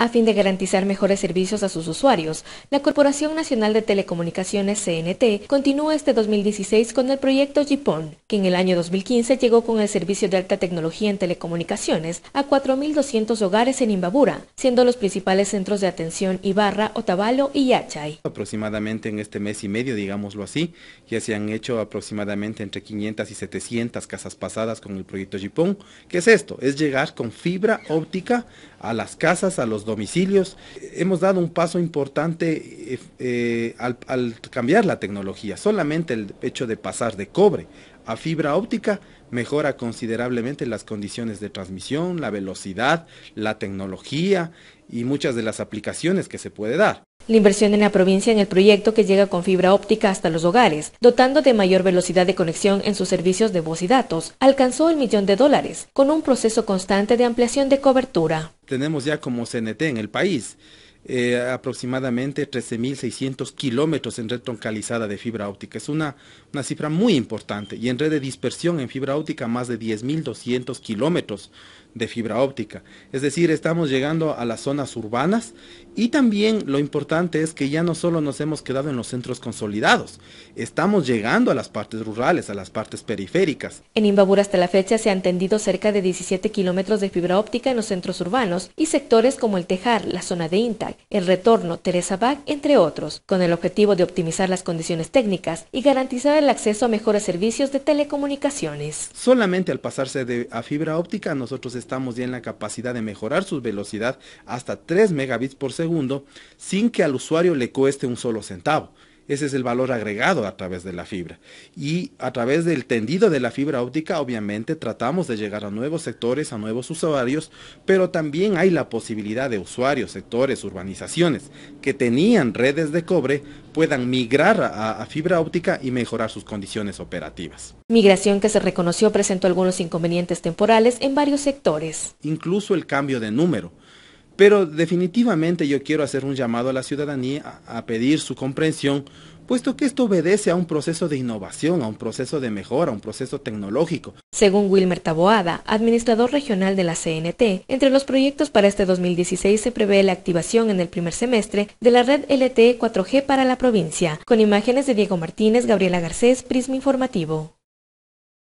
A fin de garantizar mejores servicios a sus usuarios, la Corporación Nacional de Telecomunicaciones CNT continúa este 2016 con el proyecto JIPON, que en el año 2015 llegó con el servicio de alta tecnología en telecomunicaciones a 4.200 hogares en Imbabura, siendo los principales centros de atención Ibarra, Otavalo y Yachay. Aproximadamente en este mes y medio, digámoslo así, ya se han hecho aproximadamente entre 500 y 700 casas pasadas con el proyecto JIPON. ¿Qué es esto? Es llegar con fibra óptica a las casas, a los domicilios. Hemos dado un paso importante eh, eh, al, al cambiar la tecnología. Solamente el hecho de pasar de cobre a fibra óptica mejora considerablemente las condiciones de transmisión, la velocidad, la tecnología y muchas de las aplicaciones que se puede dar. La inversión en la provincia en el proyecto que llega con fibra óptica hasta los hogares, dotando de mayor velocidad de conexión en sus servicios de voz y datos, alcanzó el millón de dólares, con un proceso constante de ampliación de cobertura tenemos ya como CNT en el país. Eh, aproximadamente 13.600 kilómetros en red troncalizada de fibra óptica. Es una, una cifra muy importante. Y en red de dispersión en fibra óptica, más de 10.200 kilómetros de fibra óptica. Es decir, estamos llegando a las zonas urbanas y también lo importante es que ya no solo nos hemos quedado en los centros consolidados, estamos llegando a las partes rurales, a las partes periféricas. En Imbabura hasta la fecha se han tendido cerca de 17 kilómetros de fibra óptica en los centros urbanos y sectores como el Tejar, la zona de Inta, el Retorno, Teresa Bach, entre otros, con el objetivo de optimizar las condiciones técnicas y garantizar el acceso a mejores servicios de telecomunicaciones. Solamente al pasarse a fibra óptica, nosotros estamos ya en la capacidad de mejorar su velocidad hasta 3 megabits por segundo sin que al usuario le cueste un solo centavo. Ese es el valor agregado a través de la fibra. Y a través del tendido de la fibra óptica, obviamente, tratamos de llegar a nuevos sectores, a nuevos usuarios, pero también hay la posibilidad de usuarios, sectores, urbanizaciones que tenían redes de cobre puedan migrar a, fibra óptica y mejorar sus condiciones operativas. Migración que se reconoció presentó algunos inconvenientes temporales en varios sectores. Incluso el cambio de número pero definitivamente yo quiero hacer un llamado a la ciudadanía a, pedir su comprensión, puesto que esto obedece a un proceso de innovación, a un proceso de mejora, a un proceso tecnológico. Según Wilmer Taboada, administrador regional de la CNT, entre los proyectos para este 2016 se prevé la activación en el primer semestre de la red LTE 4G para la provincia, con imágenes de Diego Martínez, Gabriela Garcés, Prisma Informativo.